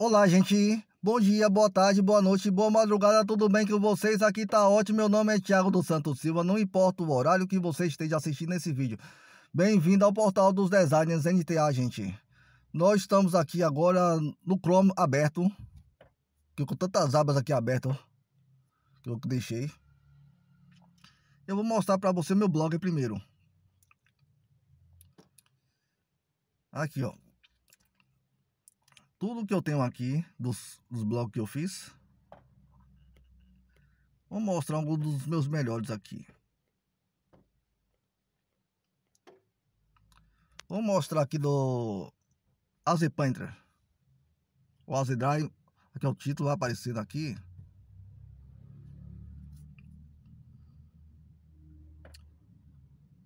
Olá, gente. Bom dia, boa tarde, boa noite, boa madrugada, tudo bem com vocês? Aqui tá ótimo, meu nome é Tiago dos Santos Silva, não importa o horário que você esteja assistindo esse vídeo. Bem-vindo ao portal dos designers NTA, gente. Nós estamos aqui agora no Chrome aberto, que com tantas abas aqui abertas que eu deixei. Eu vou mostrar para você meu blog primeiro. Aqui, ó tudo que eu tenho aqui dos, dos blocos que eu fiz. Vou mostrar alguns dos meus melhores aqui. Vou mostrar aqui do Aze Painter. O Aze Drive, aqui é o título é aparecendo aqui.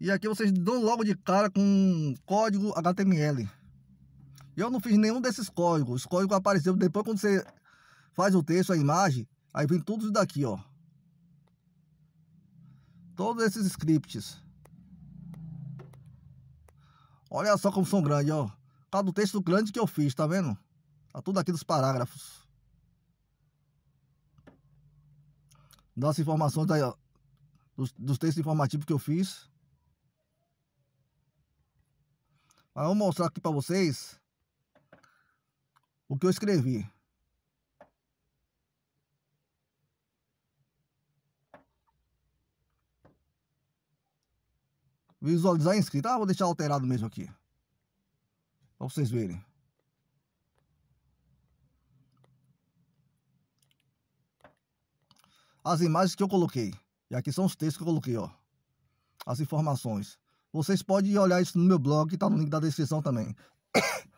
E aqui vocês dão logo de cara com código HTML eu não fiz nenhum desses códigos. Os códigos apareceram depois quando você faz o texto, a imagem, aí vem tudo isso daqui, ó. Todos esses scripts. Olha só como são grandes, ó. Cada texto grande que eu fiz, tá vendo? Tá tudo aqui dos parágrafos. Das informações aí, ó, dos, dos textos informativos que eu fiz. Mas vou mostrar aqui para vocês o que eu escrevi. Visualizar inscrito. Ah, vou deixar alterado mesmo aqui. Para vocês verem. As imagens que eu coloquei. E aqui são os textos que eu coloquei, ó. As informações. Vocês podem olhar isso no meu blog, tá no link da descrição também.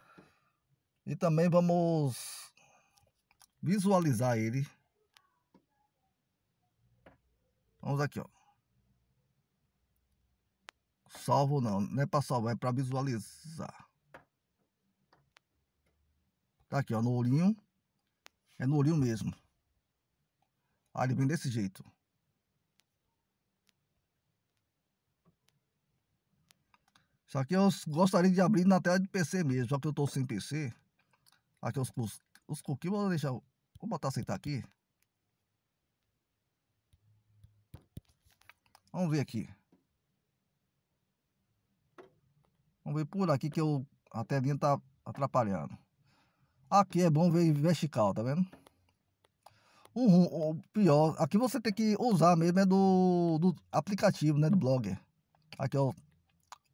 E também vamos visualizar ele. Vamos aqui, ó. Salvo não, não é para salvar, é para visualizar. Tá aqui, ó, no olhinho. É no olhinho mesmo. Aí ah, ele vem desse jeito. só que eu gostaria de abrir na tela de PC mesmo, só que eu estou sem PC aqui os, os, os cookies. Vou deixar. Vou botar sentar aqui. Vamos ver aqui. Vamos ver por aqui que eu, a telinha tá atrapalhando. Aqui é bom ver vertical, tá vendo? O, o, pior, aqui você tem que usar mesmo é do, do aplicativo, né? Do blogger. Aqui, ó.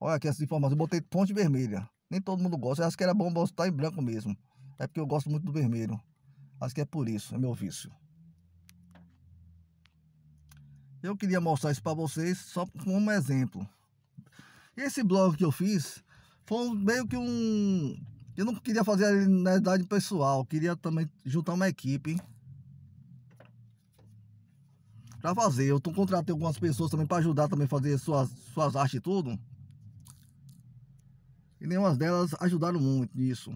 Olha aqui essa informação. Eu botei fonte vermelha. Nem todo mundo gosta. Eu acho que era bom botar em branco mesmo. É porque eu gosto muito do vermelho. Acho que é por isso, é meu vício. Eu queria mostrar isso para vocês só como exemplo. Esse blog que eu fiz foi meio que um... Eu não queria fazer ele na idade pessoal, queria também juntar uma equipe para fazer. Eu tô, contratei algumas pessoas também para ajudar também a fazer suas, suas artes e tudo. E nenhuma delas ajudaram muito nisso.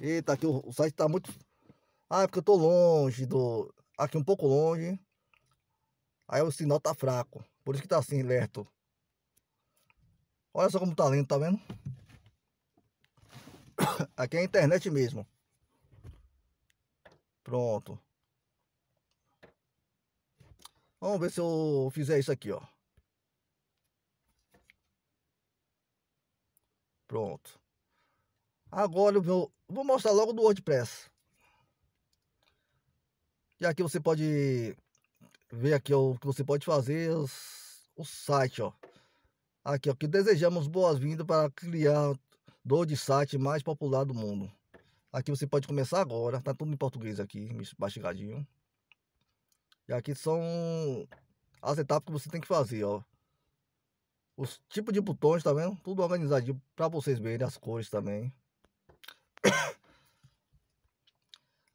Eita, aqui o, o site tá muito. Ah, é porque eu tô longe do. Aqui um pouco longe. Aí o sinal tá fraco. Por isso que tá assim, lerto. Olha só como tá lindo, tá vendo? Aqui é a internet mesmo. Pronto. Vamos ver se eu fizer isso aqui, ó. Pronto. Agora o meu, Vou mostrar logo do WordPress. E aqui você pode ver aqui o que você pode fazer, os, o site, ó. Aqui, ó, que desejamos boas-vindas para criar do de site mais popular do mundo. Aqui você pode começar agora, tá tudo em português aqui, mastigadinho. E aqui são as etapas que você tem que fazer, ó. Os tipos de botões, tá vendo? Tudo organizadinho para vocês verem as cores também.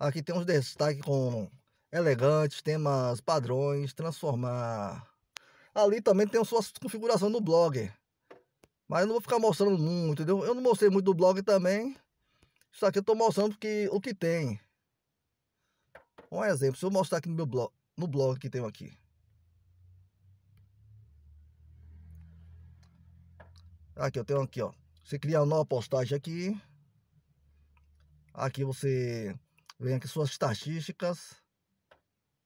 Aqui tem uns destaques com elegantes, temas padrões, transformar. Ali também tem suas configuração do blog. Mas eu não vou ficar mostrando muito, entendeu? Eu não mostrei muito do blog também. Isso aqui eu tô mostrando que, o que tem. Um exemplo, se eu mostrar aqui no meu blog, no blog que tem aqui. Aqui eu tenho aqui, ó. Você cria uma nova postagem aqui. Aqui você Vem aqui suas estatísticas,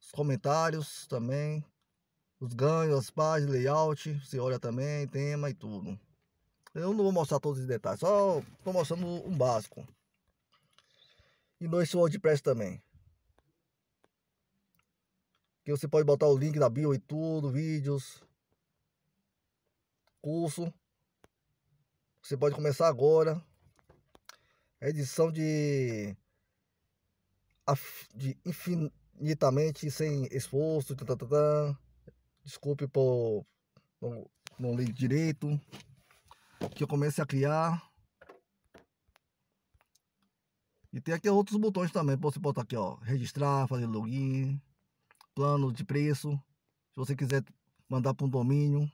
os comentários também, os ganhos, as páginas, layout, você olha também, tema e tudo. Eu não vou mostrar todos os detalhes, só estou mostrando um básico. E no WordPress também. Que você pode botar o link da bio e tudo, vídeos, curso. Você pode começar agora. É edição de de infinitamente sem esforço. Tã, tã, tã, Desculpe por não, não ler direito. Que eu comece a criar. E tem aqui outros botões também. Você botar aqui, ó. Registrar, fazer login, plano de preço. Se você quiser mandar para um domínio,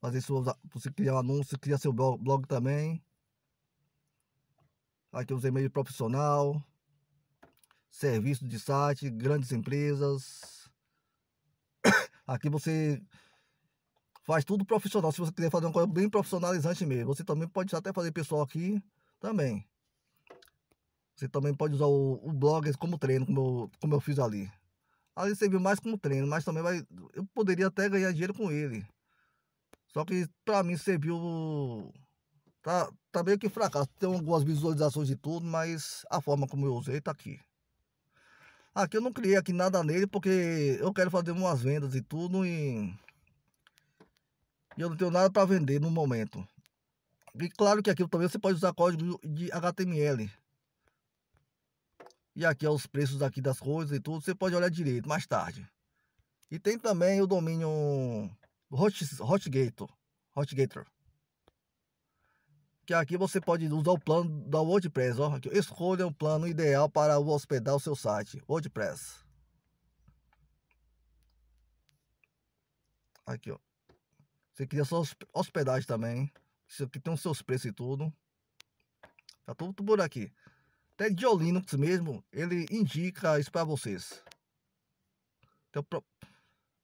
fazer suas, você criar um anúncio, criar seu blog, blog também. Aqui os e-mails profissional, serviços de site, grandes empresas. Aqui você faz tudo profissional. Se você quiser fazer uma coisa bem profissionalizante mesmo, você também pode até fazer pessoal aqui também. Você também pode usar o, o blog como treino, como eu, como eu fiz ali. Ali serviu mais como treino, mas também vai, eu poderia até ganhar dinheiro com ele. Só que pra mim serviu. Tá, tá meio que fracasso. Tem algumas visualizações de tudo, mas a forma como eu usei tá aqui. Aqui eu não criei aqui nada nele porque eu quero fazer umas vendas e tudo e... E eu não tenho nada para vender no momento. E claro que aqui também você pode usar código de HTML. E aqui é os preços aqui das coisas e tudo, você pode olhar direito mais tarde. E tem também o domínio Hot, Hotgator. Hotgator que aqui você pode usar o plano da WordPress. Ó. Escolha um plano ideal para hospedar o seu site, WordPress. Aqui, ó. Você cria só hospedagem também. Isso aqui tem os seus preços e tudo. Tá tudo por aqui. Até de Linux mesmo, ele indica isso para vocês. Então, até,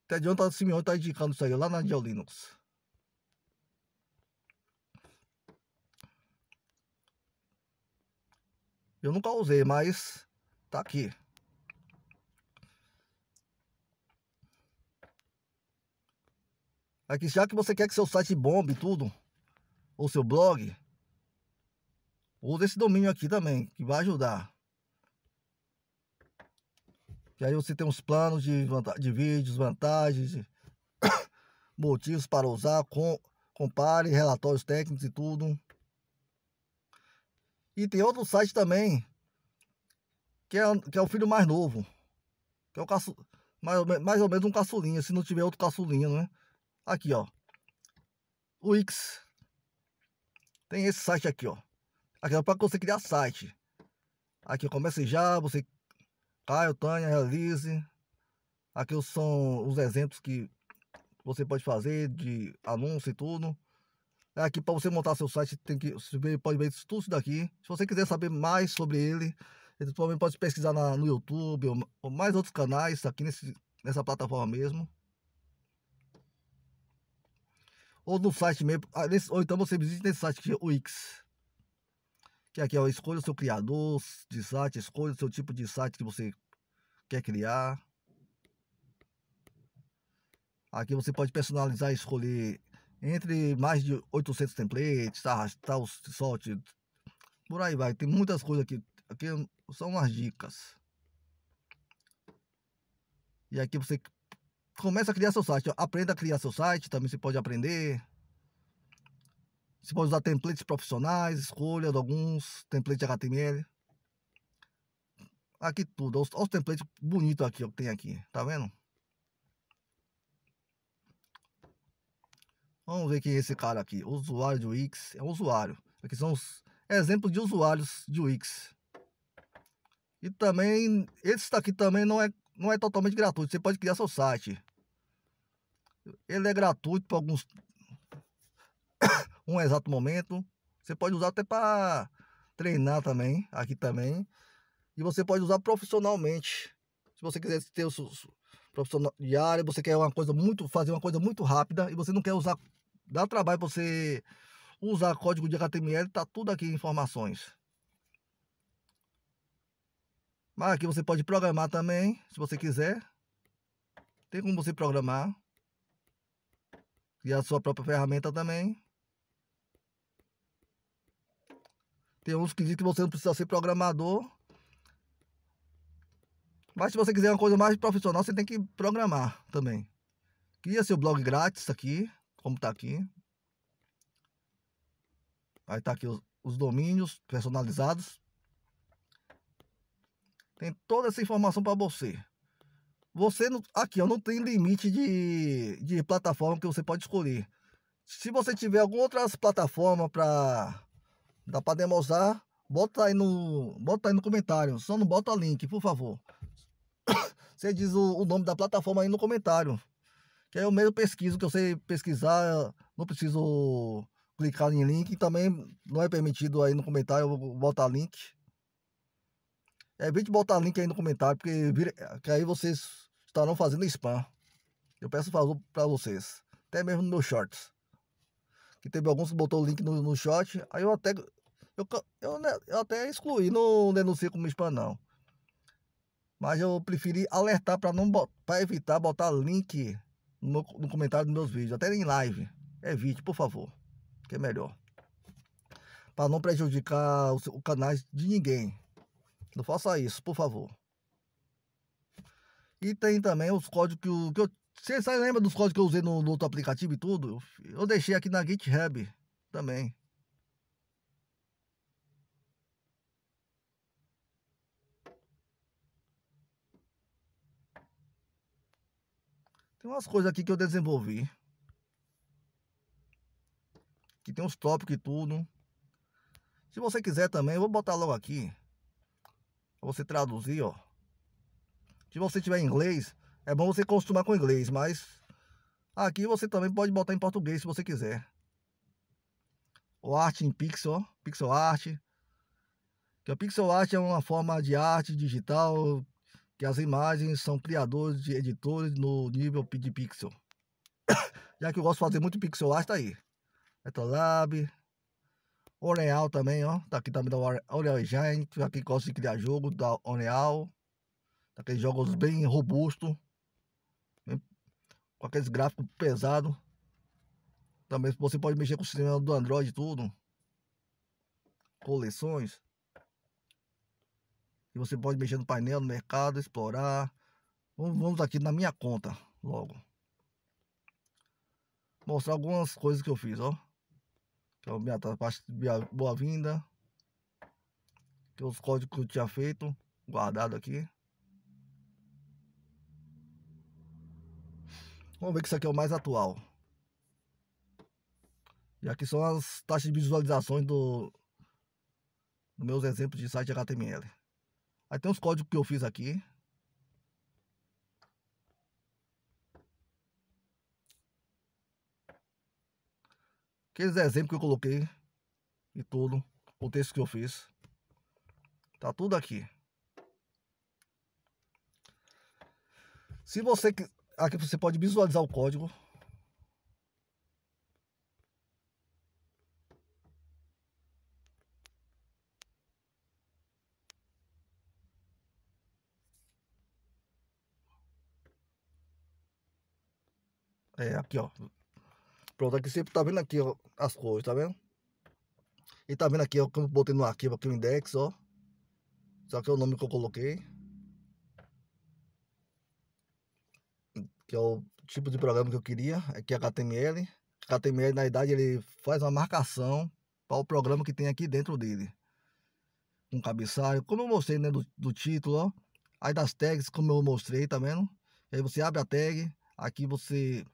Até de onde tá, Simeone tá indicando isso aí, lá na Geo Linux. Eu nunca usei, mas tá aqui. Aqui, já que você quer que seu site bombe tudo, ou seu blog, usa esse domínio aqui também, que vai ajudar. E aí você tem uns planos de, de vídeos, vantagens, de motivos para usar, com, compare relatórios técnicos e tudo. E tem outro site também, que é, que é o filho mais novo. Que é o caçu, mais, mais ou menos um caçulinha, se não tiver outro caçulinho, né? Aqui, ó. O X. Tem esse site aqui, ó. Aqui é para você criar site. Aqui, comece já, você... Caio, Tânia, realize. Aqui são os exemplos que você pode fazer de anúncio e tudo. É aqui para você montar seu site, tem que você pode ver tudo isso daqui. Se você quiser saber mais sobre ele, você pode pesquisar na, no YouTube ou, ou, mais outros canais aqui nesse, nessa plataforma mesmo. Ou no site mesmo, ah, ou então você visite nesse site aqui, é o Wix. Que aqui ó, escolha o seu criador de site, escolha o seu tipo de site que você quer criar. Aqui você pode personalizar e escolher entre mais de 800 templates, tá tá o solte, por aí vai. Tem muitas coisas aqui, aqui são umas dicas. E aqui você começa a criar seu site. Aprenda a criar seu site, também você pode aprender. Você pode usar templates profissionais, escolha alguns, template HTML. Aqui tudo, os, olha os templates bonitos aqui, ó, que tem aqui, tá vendo? Vamos ver quem é esse cara aqui. Usuário de Wix. É um usuário. Aqui são os exemplos de usuários de Wix. E também, esse daqui também não é, não é totalmente gratuito. Você pode criar seu site. Ele é gratuito para alguns... um exato momento. Você pode usar até para treinar também. Aqui também. E você pode usar profissionalmente. Se você quiser ter o seu profissional diário, você quer uma coisa muito, fazer uma coisa muito rápida e você não quer usar Dá trabalho para você usar código de HTML, tá tudo aqui informações. Mas aqui você pode programar também, se você quiser. Tem como você programar. E a sua própria ferramenta também. Tem uns que dizem que você não precisa ser programador. Mas se você quiser uma coisa mais profissional, você tem que programar também. Cria seu blog grátis aqui como está aqui. Aí estar tá aqui os, os domínios personalizados. Tem toda essa informação para você. Você não, aqui, ó, não tem limite de, de plataforma que você pode escolher. Se você tiver alguma outra plataforma para dá para demonstrar, bota aí no bota aí no comentário. Só não bota link, por favor. Você diz o, o nome da plataforma aí no comentário. Que aí eu mesmo pesquiso, que eu sei pesquisar, não preciso clicar em link. Também não é permitido aí no comentário eu botar link. É, evite botar link aí no comentário, porque que aí vocês estarão fazendo spam. Eu peço favor para vocês. Até mesmo no meu shorts. Que teve alguns que botou o link no, no short. Aí eu até. Eu, eu, né, eu até excluí, não denunciei como spam não. Mas eu preferi alertar para não para evitar botar link no, meu, no comentário dos meus vídeos, até em live. Evite, por favor, que é melhor. Para não prejudicar os, canais de ninguém. Não faça isso, por favor. E tem também os códigos que, eu, que eu. Você lembra dos códigos que eu usei no, no outro aplicativo e tudo? eu deixei aqui na GitHub também. Tem umas coisas aqui que eu desenvolvi. Que tem uns tópicos e tudo. Se você quiser também, eu vou botar logo aqui. Pra você traduzir, ó. Se você tiver inglês, é bom você acostumar com inglês, mas aqui você também pode botar em português se você quiser. O arte em pixel, pixel art. Que a pixel art é uma forma de arte digital que as imagens são criadores de editores no nível de pixel. Já que eu gosto de fazer muito pixel art, tá aí. Metalab. Oreal também, ó. Tá aqui também da Oreal Engine, pra quem gosta de criar jogo da Oreal. Tá aqueles jogos bem robustos, com aqueles gráficos pesados. Também você pode mexer com o cinema do Android tudo. Coleções você pode mexer no painel, no mercado, explorar. Vamos, vamos aqui na minha conta, logo. Mostrar algumas coisas que eu fiz, ó. Que é a minha parte de boa-vinda. Que é os códigos que eu tinha feito, guardado aqui. Vamos ver que isso aqui é o mais atual. E aqui são as taxas de visualizações do, dos meus exemplos de site HTML. Aí tem os códigos que eu fiz aqui. Aqueles exemplos que eu coloquei e tudo. O texto que eu fiz. Tá tudo aqui. Se você... Aqui você pode visualizar o código. É, aqui, ó. Pronto, aqui sempre tá vendo aqui, ó, as cores, tá vendo? E tá vendo aqui, ó, que eu botei no arquivo aqui o index, ó. Só que é o nome que eu coloquei. Que é o tipo de programa que eu queria, aqui é, é HTML. HTML, na verdade, ele faz uma marcação para o programa que tem aqui dentro dele. Um cabeçalho, como eu mostrei, né, do, do título, ó. Aí das tags, como eu mostrei, tá vendo? aí você abre a tag, aqui você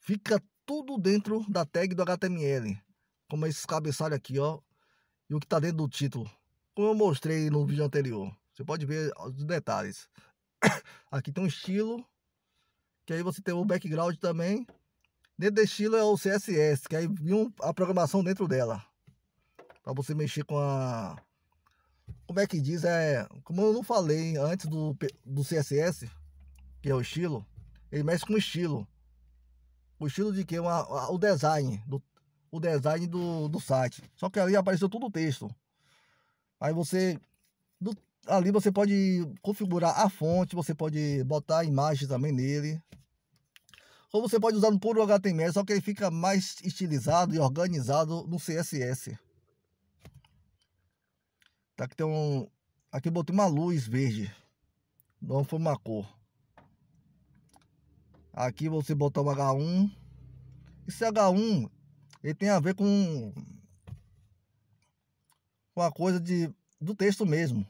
fica tudo dentro da tag do HTML. Como esses cabeçalhos aqui, ó. E o que está dentro do título. Como eu mostrei no vídeo anterior. Você pode ver os detalhes. Aqui tem um estilo. Que aí você tem o background também. Dentro desse estilo é o CSS. Que aí vem a programação dentro dela. Para você mexer com a... Como é que diz? É, como eu não falei antes do, do CSS. Que é o estilo. Ele mexe com o estilo o estilo de que? Uma, a, o design, do, o design do, do site. Só que ali apareceu tudo o texto. Aí você, do, ali você pode configurar a fonte, você pode botar imagens também nele. Ou você pode usar no puro HTML, só que ele fica mais estilizado e organizado no CSS. Tá, aqui tem um... Aqui eu botei uma luz verde. Não foi uma cor. Aqui você botar o H1. Esse H1, ele tem a ver com com a coisa de do texto mesmo.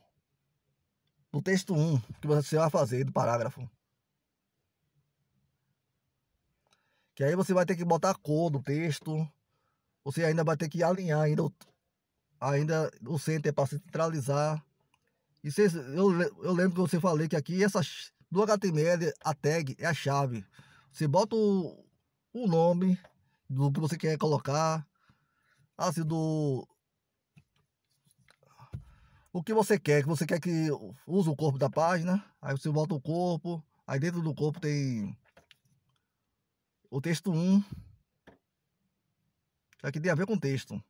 Do texto 1 que você vai fazer do parágrafo. Que aí você vai ter que botar a cor do texto. Você ainda vai ter que alinhar ainda o, ainda o center para centralizar. E vocês, eu, eu lembro que você falei que aqui essas do HTML, a tag é a chave. Você bota o, o nome do que você quer colocar, assim, do... O que você quer, que você quer que use o corpo da página, aí você bota o corpo, aí dentro do corpo tem o texto 1, aqui tem a ver com texto.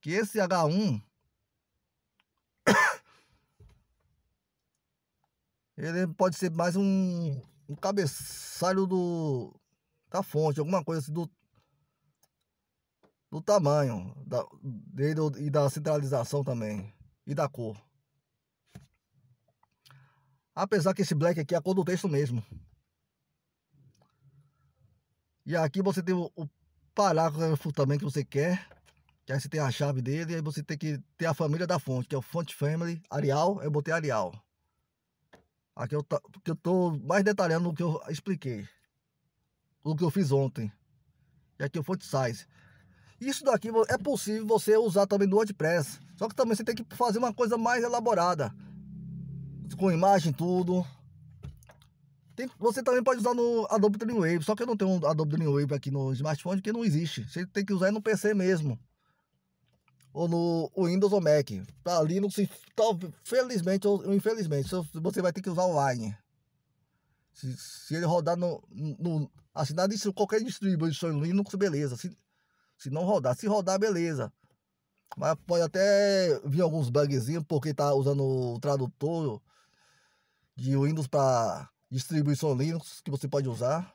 Que esse H1 Ele pode ser mais um, um cabeçalho do, da fonte, alguma coisa assim do, do tamanho da, dele e da centralização também e da cor. Apesar que esse black aqui é a cor do texto mesmo. E aqui você tem o, o parágrafo também que você quer. Que aí você tem a chave dele. E aí você tem que ter a família da fonte, que é o Font Family. Arial, eu botei Arial. Aqui eu, tá, que eu tô mais detalhando o que eu expliquei. O que eu fiz ontem. E aqui o font size. Isso daqui é possível você usar também do WordPress. Só que também você tem que fazer uma coisa mais elaborada. Com imagem tudo. Tem, você também pode usar no Adobe Dreamweaver, só que eu não tenho um Adobe Dreamweaver aqui no smartphone, porque não existe. Você tem que usar no PC mesmo ou no Windows ou Mac. Para Linux, felizmente ou infelizmente, você vai ter que usar o Se, se ele rodar no, no assinar de qualquer distribuição Linux, beleza. Se, se não rodar, se rodar, beleza. Mas pode até vir alguns bugzinhos porque tá usando o tradutor de Windows para distribuição Linux que você pode usar.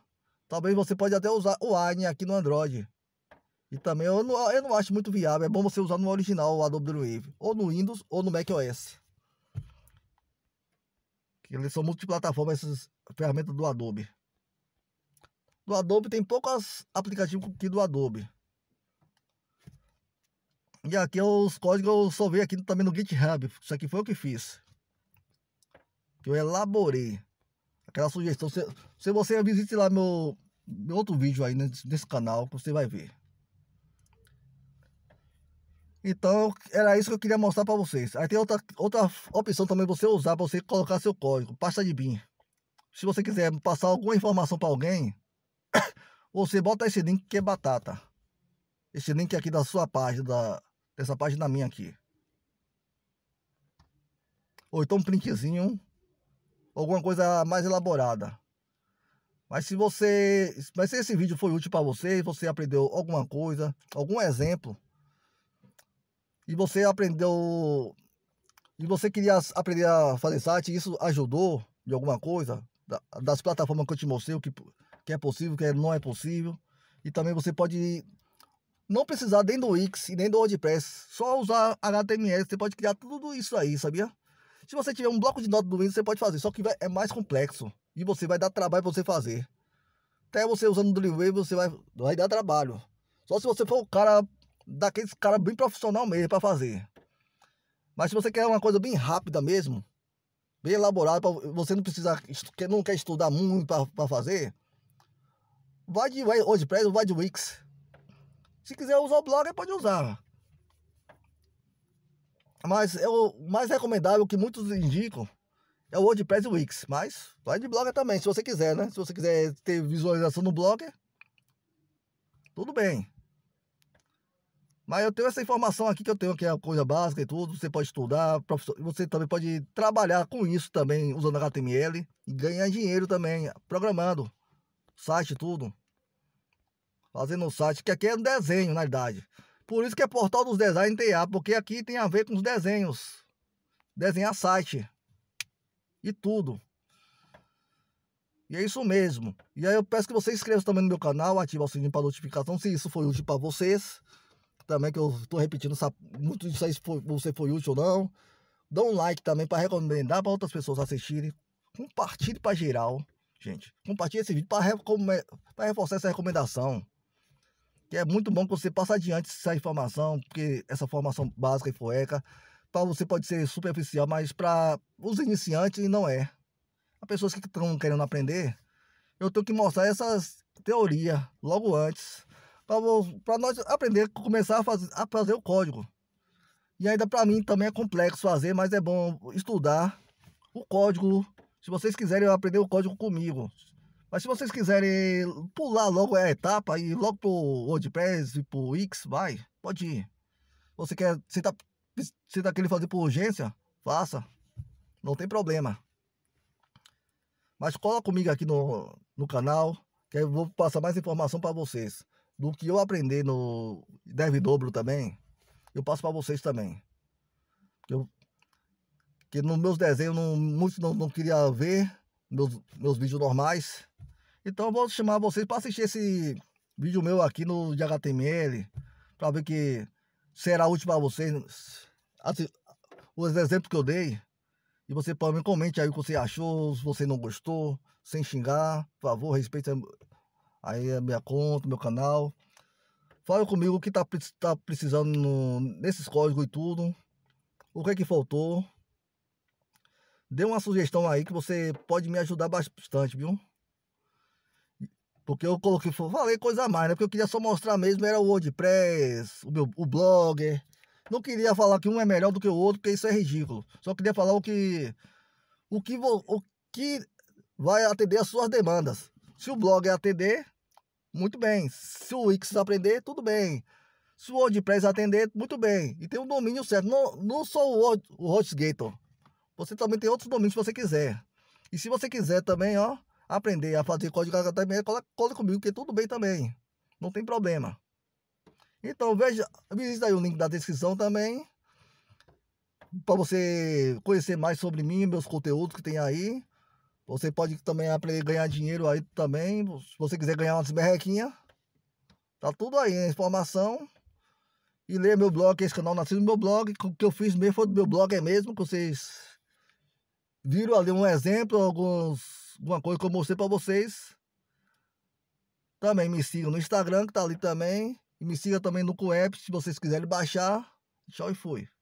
Talvez você pode até usar o Wine aqui no Android. E também eu não, eu não acho muito viável. É bom você usar no original o Adobe Dreamweaver. Ou no Windows ou no macOS. Que eles são multiplataforma essas ferramentas do Adobe. Do Adobe tem poucos aplicativos que do Adobe. E aqui é os códigos eu só vi aqui também no GitHub. Isso aqui foi o que fiz. Que eu elaborei. Aquela sugestão. Se, se você visite lá meu, meu outro vídeo aí nesse, né, nesse canal, que você vai ver. Então, era isso que eu queria mostrar para vocês. Aí tem outra, outra opção também você usar para você colocar seu código, pasta de bin. Se você quiser passar alguma informação para alguém, você bota esse link que é batata. Esse link aqui da sua página, da, dessa página minha aqui. Ou então um printzinho, alguma coisa mais elaborada. Mas se você, mas se esse vídeo foi útil para você, você aprendeu alguma coisa, algum exemplo, e você aprendeu e você queria aprender a fazer site, isso ajudou de alguma coisa das plataformas que eu te mostrei, o que, que é possível, o que é, não é possível. E também você pode não precisar nem do Wix e nem do WordPress, só usar HTML, você pode criar tudo isso aí, sabia? Se você tiver um bloco de notas do Windows, você pode fazer, só que é mais complexo e você vai dar trabalho para você fazer. Até você usando o Dreamweaver, você vai, vai dar trabalho. Só se você for um cara daqueles caras bem profissional mesmo para fazer. Mas se você quer uma coisa bem rápida mesmo, bem elaborada, pra, você não precisa, não quer estudar muito para fazer, vai de WordPress ou vai de Wix. Se quiser usar o Blogger, pode usar. Mas é o mais recomendável que muitos indicam é o WordPress e o Wix. Mas vai de Blogger também, se você quiser, né? Se você quiser ter visualização no Blogger, tudo bem. Mas eu tenho essa informação aqui que eu tenho, que é a coisa básica e tudo. Você pode estudar, você também pode trabalhar com isso também, usando HTML e ganhar dinheiro também, programando site tudo. Fazendo o site, que aqui é um desenho, na verdade. Por isso que é portal dos designs TA, porque aqui tem a ver com os desenhos. Desenhar site. E tudo. E é isso mesmo. E aí eu peço que você inscreva também no meu canal, ative o sininho para notificação se isso foi útil para vocês também, que eu estou repetindo, muito isso aí, se foi, você foi útil ou não. Dá um like também para recomendar para outras pessoas assistirem. Compartilhe para geral, gente. Compartilhe esse vídeo para reforçar essa recomendação. Que é muito bom que você passe adiante essa informação, porque essa formação básica e foeca, para você pode ser superficial, mas para os iniciantes não é. As pessoas que estão querendo aprender, eu tenho que mostrar essas teorias logo antes para nós aprender, começar a fazer, a fazer o código. E ainda para mim também é complexo fazer, mas é bom estudar o código. Se vocês quiserem aprender o código comigo. Mas se vocês quiserem pular logo a etapa e logo pro WordPress e pro Wix, vai, pode ir. Você quer, você tá, você tá querendo fazer por urgência, faça. Não tem problema. Mas cola comigo aqui no, no canal, que eu vou passar mais informação para vocês do que eu aprendi no Deve Dobro também, eu passo para vocês também. Eu, que nos meus desenhos não, muitos não, não queria ver meus, meus vídeos normais. Então eu vou chamar vocês para assistir esse vídeo meu aqui no de HTML, para ver que será útil para vocês assim, os exemplos que eu dei. E você pode me comente aí o que você achou, se você não gostou, sem xingar, por favor, respeite Aí a é minha conta, meu canal. Fala comigo o que tá, tá precisando no, nesses códigos e tudo. O que é que faltou. Dê uma sugestão aí que você pode me ajudar bastante, viu? Porque eu coloquei, falei coisa a mais, né? Porque eu queria só mostrar mesmo, era o WordPress, o meu o blogger. Não queria falar que um é melhor do que o outro, porque isso é ridículo. Só queria falar o que o que, vo, o que vai atender às suas demandas. Se o blog é atender, muito bem. Se o Wix aprender, tudo bem. Se o WordPress atender, muito bem. E tem um domínio certo. Não, não só o, o HostGator. Você também tem outros domínios se você quiser. E se você quiser também, ó, aprender a fazer código HTML, cola, cola comigo que tudo bem também. Não tem problema. Então, veja, visita aí o link da descrição também para você conhecer mais sobre mim, meus conteúdos que tem aí. Você pode também aprender a ganhar dinheiro aí também. Se você quiser ganhar umas berrequinhas, tá tudo aí, a informação. E ler meu blog, é esse canal nasceu no meu blog. O que eu fiz mesmo foi do meu blog é mesmo, que vocês viram ali um exemplo, alguns, alguma coisa que eu mostrei para vocês. Também me sigam no Instagram, que tá ali também. E me siga também no Coep, se vocês quiserem baixar. Tchau e fui.